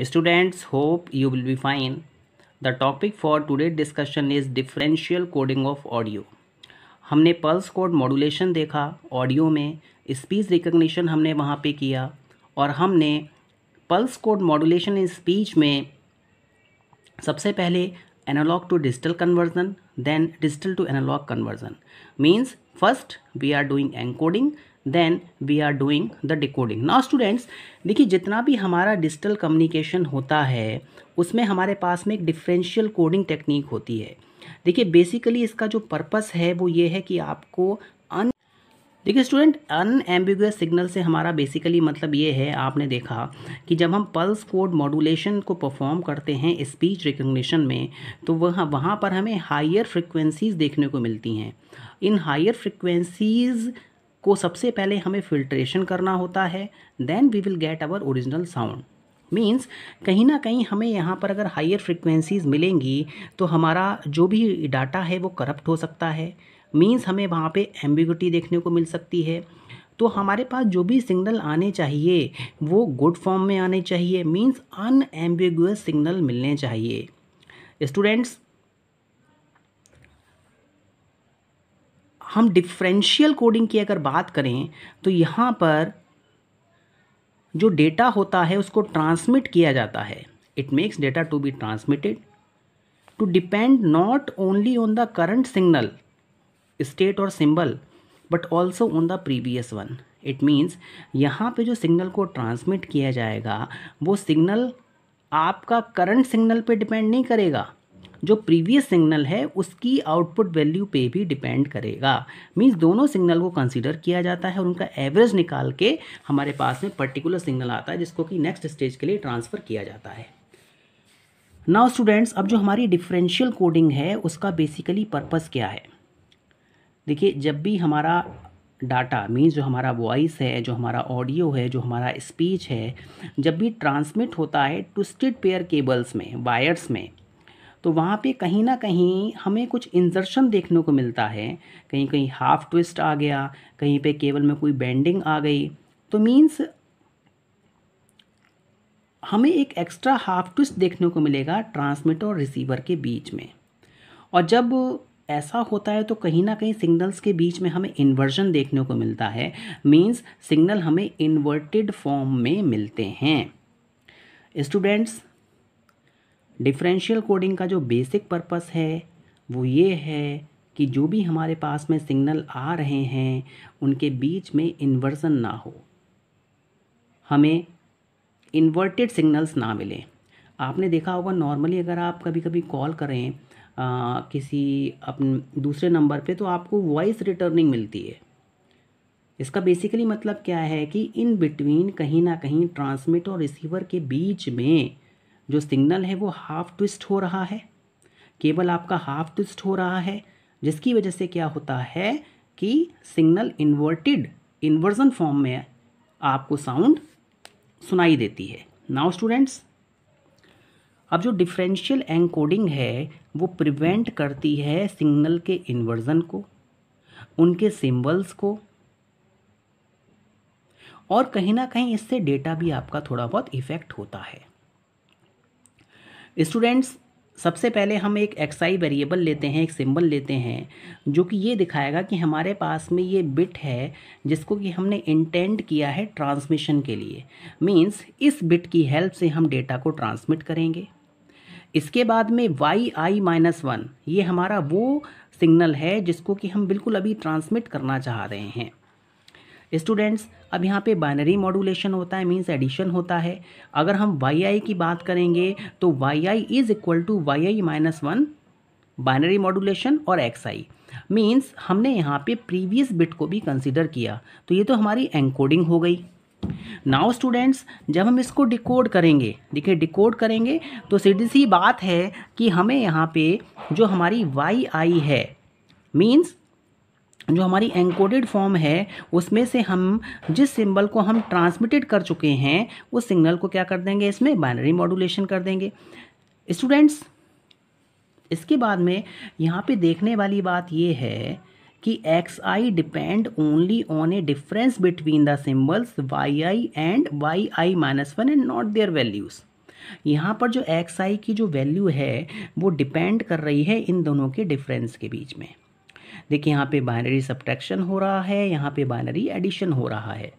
Students, hope you will be fine. The topic for today's discussion is differential coding of audio. हमने pulse code modulation देखा audio में speech recognition हमने वहाँ पे किया और हमने pulse code modulation in speech में सबसे पहले analogue to digital conversion then digital to analogue conversion means first we are doing encoding then we are doing the decoding now students देखिए जितना भी हमारा डिजिटल कम्युनिकेशन होता है उसमें हमारे पास में एक डिफरेंशियल कोडिंग टेक्निक होती है देखिए बेसिकली इसका जो पर्पस है वो ये है कि आपको अन देखिए स्टूडेंट अनएम्बिगस सिग्नल से हमारा बेसिकली मतलब ये है आपने देखा कि जब हम पल्स कोड मॉडुलेशन को परफॉर्म करते हैं स्पीच रिकग्निशन में तो वहाँ वहाँ पर हमें हायर फ्रिक्वेंसीज़ देखने को मिलती हैं इन हायर फ्रिक्वेंसीज़ को सबसे पहले हमें फिल्ट्रेशन करना होता है then we will get our original sound means कहीं ना कहीं हमें यहाँ पर अगर हायर फ्रिक्वेंसीज़ मिलेंगी तो हमारा जो भी डाटा है वो करप्ट हो सकता है मीन्स हमें वहाँ पे एम्बिगुटी देखने को मिल सकती है तो हमारे पास जो भी सिग्नल आने चाहिए वो गुड फॉर्म में आने चाहिए मीन्स अनएम्बिगुअस सिग्नल मिलने चाहिए स्टूडेंट्स हम डिफरेंशियल कोडिंग की अगर बात करें तो यहाँ पर जो डेटा होता है उसको ट्रांसमिट किया जाता है it makes data to be transmitted to depend not only on the current signal state और symbol but also on the previous one it means यहाँ पे जो सिग्नल को ट्रांसमिट किया जाएगा वो सिग्नल आपका करंट सिग्नल पे डिपेंड नहीं करेगा जो प्रीवियस सिग्नल है उसकी आउटपुट वैल्यू पे भी डिपेंड करेगा मीन्स दोनों सिग्नल को कंसिडर किया जाता है और उनका एवरेज निकाल के हमारे पास में पर्टिकुलर सिग्नल आता है जिसको कि नेक्स्ट स्टेज के लिए ट्रांसफ़र किया जाता है नाउ स्टूडेंट्स अब जो हमारी डिफरेंशियल कोडिंग है उसका बेसिकली पर्पस क्या है देखिए जब भी हमारा डाटा मीन्स जो हमारा वॉइस है जो हमारा ऑडियो है जो हमारा स्पीच है जब भी ट्रांसमिट होता है ट्विस्टेड पेयर केबल्स में वायर्स में तो वहाँ पे कहीं ना कहीं हमें कुछ इंजर्शन देखने को मिलता है कहीं कहीं हाफ ट्विस्ट आ गया कहीं पे केवल में कोई बेंडिंग आ गई तो मीन्स हमें एक एक्स्ट्रा हाफ ट्विस्ट देखने को मिलेगा ट्रांसमीटर और रिसीवर के बीच में और जब ऐसा होता है तो कहीं ना कहीं सिग्नल्स के बीच में हमें इन्वर्जन देखने को मिलता है मीन्स सिग्नल हमें इन्वर्टेड फॉर्म में मिलते हैं स्टूडेंट्स डिफरेंशियल कोडिंग का जो बेसिक पर्पस है वो ये है कि जो भी हमारे पास में सिग्नल आ रहे हैं उनके बीच में इन्वर्सन ना हो हमें इन्वर्टेड सिग्नल्स ना मिले आपने देखा होगा नॉर्मली अगर आप कभी कभी कॉल करें आ, किसी अपने दूसरे नंबर पे तो आपको वॉइस रिटर्निंग मिलती है इसका बेसिकली मतलब क्या है कि इन बिटवीन कहीं ना कहीं ट्रांसमिट और रिसीवर के बीच में जो सिग्नल है वो हाफ ट्विस्ट हो रहा है केबल आपका हाफ ट्विस्ट हो रहा है जिसकी वजह से क्या होता है कि सिग्नल इन्वर्टेड इन्वर्जन फॉर्म में आपको साउंड सुनाई देती है नाउ स्टूडेंट्स अब जो डिफरेंशियल एंकोडिंग है वो प्रिवेंट करती है सिग्नल के इन्वर्जन को उनके सिम्बल्स को और कहीं ना कहीं इससे डेटा भी आपका थोड़ा बहुत इफ़ेक्ट होता है स्टूडेंट्स सबसे पहले हम एक एक्साई वेरिएबल लेते हैं एक सिंबल लेते हैं जो कि ये दिखाएगा कि हमारे पास में ये बिट है जिसको कि हमने इंटेंड किया है ट्रांसमिशन के लिए मींस इस बिट की हेल्प से हम डेटा को ट्रांसमिट करेंगे इसके बाद में वाई आई माइनस वन ये हमारा वो सिग्नल है जिसको कि हम बिल्कुल अभी ट्रांसमिट करना चाह रहे हैं स्टूडेंट्स अब यहाँ पे बाइनरी मॉडुलेशन होता है मींस एडिशन होता है अगर हम वाई की बात करेंगे तो y i is equal to y i minus one binary modulation और एक्स आई मीन्स हमने यहाँ पे प्रीवियस बिट को भी कंसिडर किया तो ये तो हमारी एंकोडिंग हो गई नाउ स्टूडेंट्स जब हम इसको डिकोड करेंगे देखिए डिकोड करेंगे तो सीधी सी बात है कि हमें यहाँ पे जो हमारी वाई आई है मीन्स जो हमारी एंकोडेड फॉर्म है उसमें से हम जिस सिंबल को हम ट्रांसमिटेड कर चुके हैं उस सिग्नल को क्या कर देंगे इसमें बाइनरी मॉडुलेशन कर देंगे स्टूडेंट्स इसके बाद में यहाँ पे देखने वाली बात ये है कि x i depend only on a difference between the symbols y i and y i minus one and not their values यहाँ पर जो एक्स आई की जो वैल्यू है वो डिपेंड कर रही है इन दोनों के डिफरेंस के बीच में देखिए यहाँ पे बाइनरी सब्ट्रैक्शन हो रहा है यहाँ पे बाइनरी एडिशन हो रहा है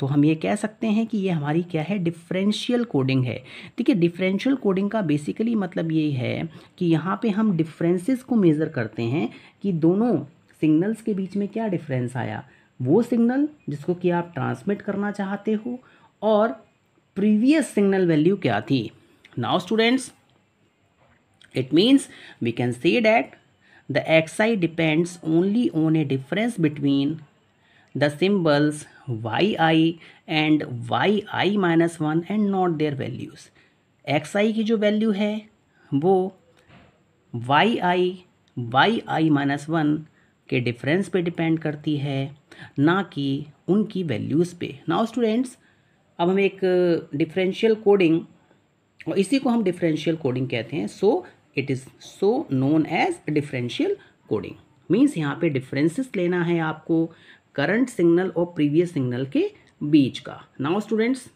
तो हम ये कह सकते हैं कि ये हमारी क्या है डिफरेंशियल कोडिंग है देखिए डिफरेंशियल कोडिंग का बेसिकली मतलब ये है कि यहाँ पे हम डिफरेंसेस को मेज़र करते हैं कि दोनों सिग्नल्स के बीच में क्या डिफरेंस आया वो सिग्नल जिसको कि आप ट्रांसमिट करना चाहते हो और प्रीवियस सिग्नल वैल्यू क्या थी now students it means we can see that the x i depends only on a difference between the symbols y i and y i minus one and not their values x i की जो value है वो y i y i minus one के difference पे depend करती है ना कि उनकी वैल्यूज़ पे नाउ स्टूडेंट्स अब हम एक डिफरेंशियल कोडिंग और इसी को हम डिफरेंशियल कोडिंग कहते हैं so it is so known as differential coding means यहाँ पे डिफरेंसेस लेना है आपको करंट सिग्नल और प्रीवियस सिग्नल के बीच का नाउ स्टूडेंट्स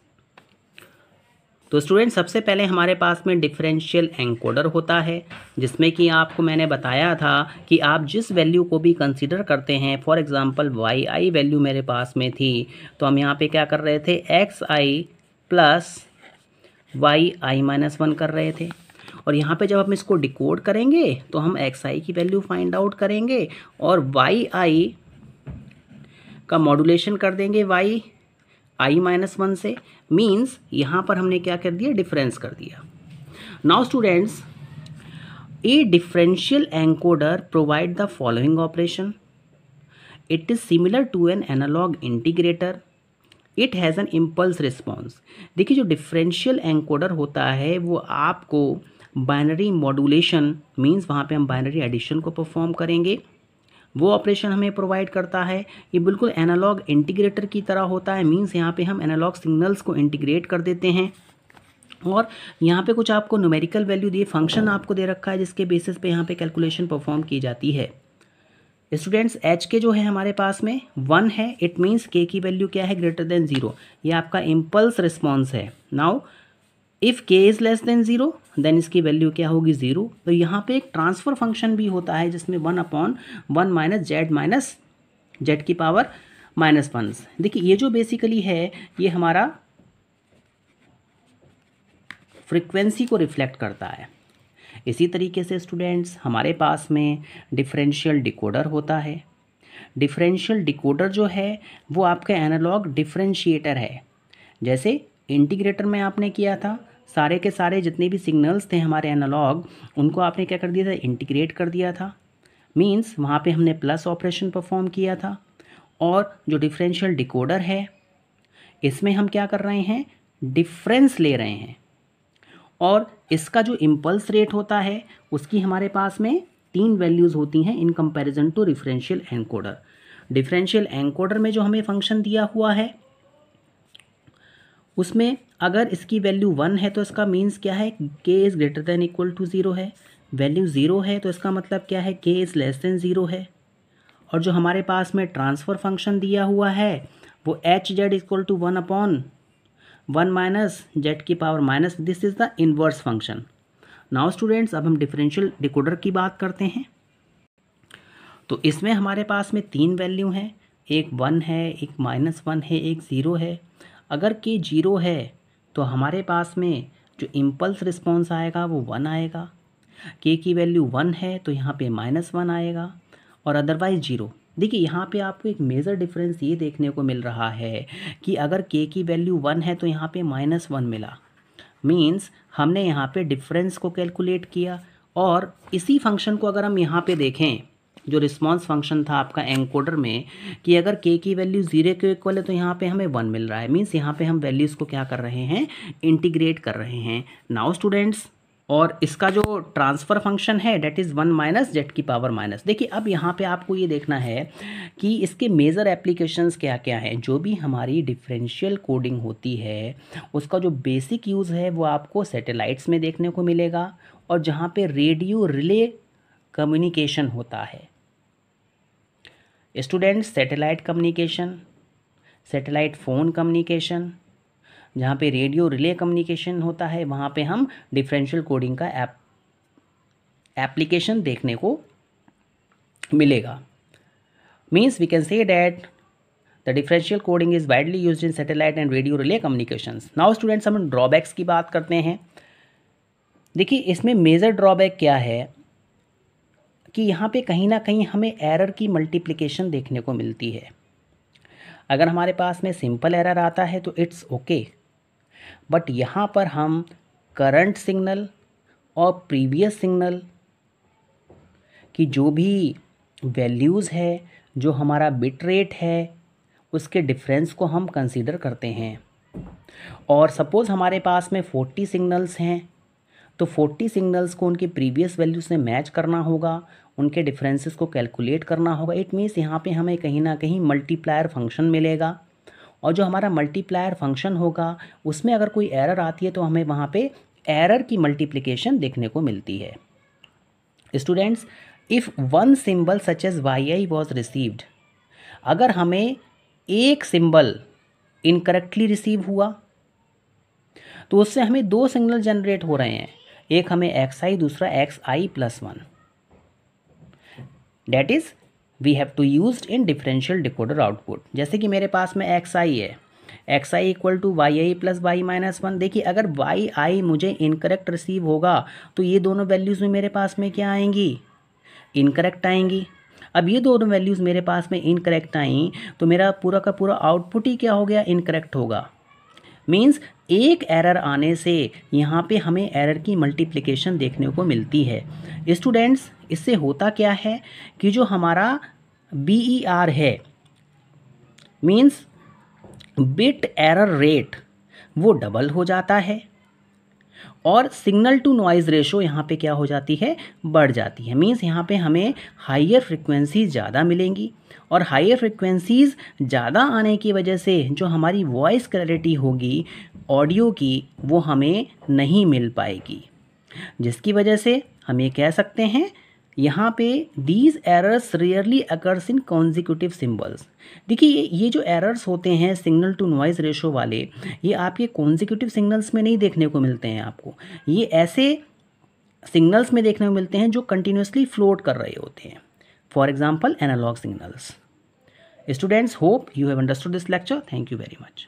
तो स्टूडेंट सबसे पहले हमारे पास में डिफरेंशियल एंकोडर होता है जिसमें कि आपको मैंने बताया था कि आप जिस वैल्यू को भी कंसीडर करते हैं for example y i value मेरे पास में थी तो हम यहाँ पे क्या कर रहे थे x i plus y i minus one कर रहे थे और यहाँ पे जब हम इसको डिकोड करेंगे तो हम एक्स आई की वैल्यू फाइंड आउट करेंगे और वाई आई का मॉडुलेशन कर देंगे वाई आई माइनस वन से मीन्स यहाँ पर हमने क्या कर दिया डिफरेंस कर दिया now students a differential encoder provide the following operation it is similar to an analogue integrator it has an impulse response देखिए जो डिफरेंशियल एंकोडर होता है वो आपको बाइनरी मॉडुलेशन मीन्स वहाँ पे हम बाइनरी एडिशन को परफॉर्म करेंगे वो ऑपरेशन हमें प्रोवाइड करता है ये बिल्कुल एनालॉग इंटीग्रेटर की तरह होता है मीन्स यहाँ पे हम एनालॉग सिग्नल्स को इंटीग्रेट कर देते हैं और यहाँ पे कुछ आपको न्यूमेरिकल वैल्यू दिए फंक्शन आपको दे रखा है जिसके बेसिस पे यहाँ पे कैलकुलेशन परफॉर्म की जाती है स्टूडेंट्स एच के जो है हमारे पास में वन है इट मीन्स के की वैल्यू क्या है ग्रेटर देन ज़ीरो ये आपका इम्पल्स रिस्पॉन्स है now if k is less than zero then इसकी वैल्यू क्या होगी ज़ीरो तो यहाँ पे एक ट्रांसफ़र फंक्शन भी होता है जिसमें one upon one minus z minus z की पावर माइनस वन देखिए ये जो बेसिकली है ये हमारा फ्रिक्वेंसी को रिफ्लेक्ट करता है इसी तरीके से स्टूडेंट्स हमारे पास में डिफरेंशियल डिकोडर होता है डिफरेंशियल डिकोडर जो है वो आपका एनालॉग डिफरेंशिएटर है जैसे इंटीग्रेटर में आपने किया था सारे के सारे जितने भी सिग्नल्स थे हमारे एनालॉग उनको आपने क्या कर दिया था इंटीग्रेट कर दिया था मीन्स वहाँ पे हमने प्लस ऑपरेशन परफॉर्म किया था और जो डिफरेंशियल डिकोडर है इसमें हम क्या कर रहे हैं डिफरेंस ले रहे हैं और इसका जो इम्पल्स रेट होता है उसकी हमारे पास में तीन वैल्यूज़ होती हैं in comparison to differential encoder differential encoder में जो हमें फंक्शन दिया हुआ है उसमें अगर इसकी वैल्यू वन है तो इसका मीन्स क्या है k is greater than equal to zero है वैल्यू ज़ीरो है तो इसका मतलब क्या है k is less than zero है और जो हमारे पास में ट्रांसफ़र फंक्शन दिया हुआ है वो h z equal to one upon one minus z की power minus this is the inverse function now students अब हम डिफरेंशियल डिकोडर की बात करते हैं तो इसमें हमारे पास में तीन वैल्यू हैं एक वन है एक माइनस वन है एक ज़ीरो है अगर के जीरो है तो हमारे पास में जो इम्पल्स रिस्पॉन्स आएगा वो वन आएगा के की वैल्यू वन है तो यहाँ पे माइनस वन आएगा और अदरवाइज़ जीरो देखिए यहाँ पे आपको एक मेजर डिफरेंस ये देखने को मिल रहा है कि अगर के की वैल्यू वन है तो यहाँ पे माइनस वन मिला मीन्स हमने यहाँ पे डिफरेंस को कैलकुलेट किया और इसी फंक्शन को अगर हम यहाँ पे देखें जो रिस्पॉन्स फंक्शन था आपका एंकोडर में कि अगर के की वैल्यू जीरो के इक्वल है तो यहाँ पे हमें वन मिल रहा है मीन्स यहाँ पे हम वैल्यूज़ को क्या कर रहे हैं इंटीग्रेट कर रहे हैं नाउ स्टूडेंट्स और इसका जो ट्रांसफ़र फंक्शन है that is one minus z की पावर माइनस देखिए अब यहाँ पे आपको ये देखना है कि इसके मेजर एप्लीकेशंस क्या क्या हैं जो भी हमारी डिफरेंशियल कोडिंग होती है उसका जो बेसिक यूज़ है वो आपको सैटेलाइट्स में देखने को मिलेगा और जहाँ पे रेडियो रिले कम्युनिकेशन होता है student satellite communication satellite phone communication जहाँ पे रेडियो रिले कम्युनिकेशन होता है वहाँ पे हम डिफरेंशियल कोडिंग का ऐप एप्लीकेशन देखने को मिलेगा means we can say that the differential coding is widely use in satellite and radio relay communication now students हम ड्रॉबैक्स की बात करते हैं देखिए इसमें मेजर ड्रॉबैक क्या है कि यहाँ पे कहीं ना कहीं हमें एरर की मल्टीप्लिकेशन देखने को मिलती है अगर हमारे पास में सिंपल एरर आता है तो इट्स ओके बट यहाँ पर हम करंट सिग्नल और प्रीवियस सिग्नल की जो भी वैल्यूज़ है जो हमारा बिट रेट है उसके डिफरेंस को हम कंसीडर करते हैं और सपोज़ हमारे पास में फोर्टी सिग्नल्स हैं तो 40 सिग्नल्स को उनके प्रीवियस वैल्यू से मैच करना होगा उनके डिफरेंसेस को कैलकुलेट करना होगा इट मीन्स यहाँ पे हमें कहीं ना कहीं मल्टीप्लायर फंक्शन मिलेगा और जो हमारा मल्टीप्लायर फंक्शन होगा उसमें अगर कोई एरर आती है तो हमें वहाँ पे एरर की मल्टीप्लिकेशन देखने को मिलती है students if one symbol such as y i was received अगर हमें एक सिंबल इनकरेक्टली रिसीव हुआ तो उससे हमें दो सिग्नल जनरेट हो रहे हैं एक हमें एक्स आई दूसरा x i plus one that is we have to use in differential decoder output जैसे कि मेरे पास में एक्स आई है x i equal to y i plus y minus one देखिए अगर वाई आई मुझे इनकरेक्ट रिसीव होगा तो ये दोनों वैल्यूज़ में मेरे पास में क्या आएंगी इनकरेक्ट आएंगी अब ये दोनों वैल्यूज़ मेरे पास में इनकरेक्ट आई तो मेरा पूरा का पूरा आउटपुट ही क्या हो गया इनकरेक्ट होगा मीन्स एक एरर आने से यहाँ पे हमें एरर की मल्टीप्लिकेशन देखने को मिलती है स्टूडेंट्स इससे होता क्या है कि जो हमारा बी ई आर है मीन्स बिट एरर रेट वो डबल हो जाता है और सिग्नल टू नॉइज़ रेशो यहाँ पे क्या हो जाती है बढ़ जाती है मीन्स यहाँ पे हमें हाइयर फ्रिक्वेंसी ज़्यादा मिलेंगी और हाइयर फ्रिक्वेंसीज़ ज़्यादा आने की वजह से जो हमारी वॉइस क्लैरिटी होगी ऑडियो की वो हमें नहीं मिल पाएगी जिसकी वजह से हम ये कह सकते हैं यहाँ पे these errors rarely occurs in consecutive symbols देखिए ये ये जो एरर्स होते हैं सिग्नल टू नॉइज़ रेशो वाले ये आपके कॉन्जिक्यूटिव सिग्नल्स में नहीं देखने को मिलते हैं आपको ये ऐसे सिग्नल्स में देखने को मिलते हैं जो कंटिन्यूसली फ्लोट कर रहे होते हैं for example analogue signals students hope you have understood this lecture thank you very much